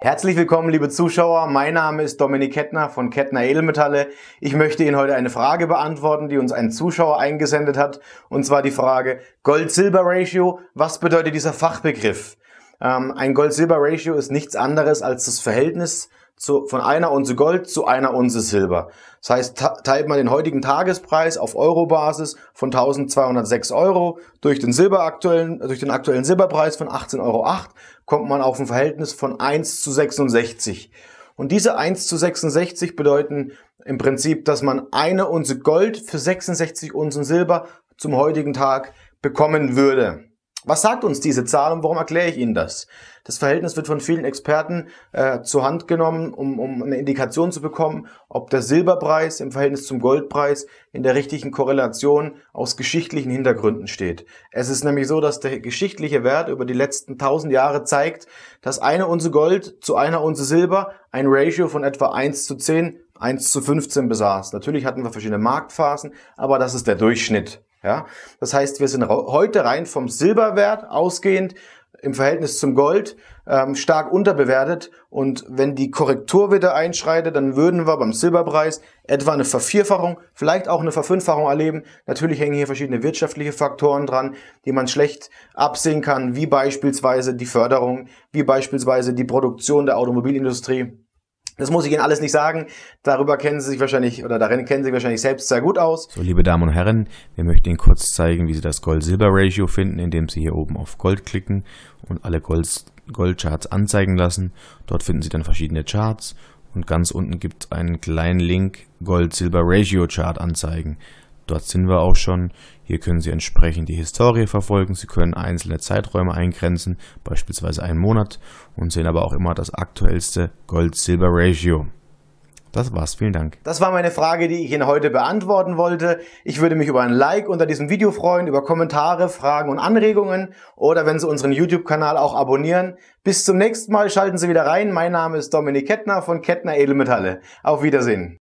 Herzlich willkommen, liebe Zuschauer. Mein Name ist Dominik Kettner von Kettner Edelmetalle. Ich möchte Ihnen heute eine Frage beantworten, die uns ein Zuschauer eingesendet hat. Und zwar die Frage Gold-Silber-Ratio. Was bedeutet dieser Fachbegriff? Ähm, ein Gold-Silber-Ratio ist nichts anderes als das Verhältnis zu, von einer Unze Gold zu einer Unze Silber. Das heißt, teilt man den heutigen Tagespreis auf Eurobasis von 1206 Euro durch den, Silber aktuellen, durch den aktuellen Silberpreis von 18,08 Euro, kommt man auf ein Verhältnis von 1 zu 66. Und diese 1 zu 66 bedeuten im Prinzip, dass man eine Unze Gold für 66 Unzen Silber zum heutigen Tag bekommen würde. Was sagt uns diese Zahl und warum erkläre ich Ihnen das? Das Verhältnis wird von vielen Experten äh, zur Hand genommen, um, um eine Indikation zu bekommen, ob der Silberpreis im Verhältnis zum Goldpreis in der richtigen Korrelation aus geschichtlichen Hintergründen steht. Es ist nämlich so, dass der geschichtliche Wert über die letzten tausend Jahre zeigt, dass eine Unze Gold zu einer Unze Silber ein Ratio von etwa 1 zu 10, 1 zu 15 besaß. Natürlich hatten wir verschiedene Marktphasen, aber das ist der Durchschnitt. Ja? Das heißt, wir sind heute rein vom Silberwert ausgehend im Verhältnis zum Gold ähm, stark unterbewertet. Und wenn die Korrektur wieder einschreitet, dann würden wir beim Silberpreis etwa eine Vervierfachung, vielleicht auch eine Verfünffachung erleben. Natürlich hängen hier verschiedene wirtschaftliche Faktoren dran, die man schlecht absehen kann, wie beispielsweise die Förderung, wie beispielsweise die Produktion der Automobilindustrie. Das muss ich Ihnen alles nicht sagen. Darüber kennen Sie sich wahrscheinlich oder darin kennen Sie sich wahrscheinlich selbst sehr gut aus. So, liebe Damen und Herren, wir möchten Ihnen kurz zeigen, wie Sie das Gold-Silber-Ratio finden, indem Sie hier oben auf Gold klicken und alle Gold-Charts anzeigen lassen. Dort finden Sie dann verschiedene Charts und ganz unten gibt es einen kleinen Link Gold-Silber-Ratio-Chart anzeigen. Dort sind wir auch schon. Hier können Sie entsprechend die Historie verfolgen. Sie können einzelne Zeiträume eingrenzen, beispielsweise einen Monat und sehen aber auch immer das aktuellste Gold-Silber-Ratio. Das war's, vielen Dank. Das war meine Frage, die ich Ihnen heute beantworten wollte. Ich würde mich über ein Like unter diesem Video freuen, über Kommentare, Fragen und Anregungen oder wenn Sie unseren YouTube-Kanal auch abonnieren. Bis zum nächsten Mal, schalten Sie wieder rein. Mein Name ist Dominik Kettner von Kettner Edelmetalle. Auf Wiedersehen.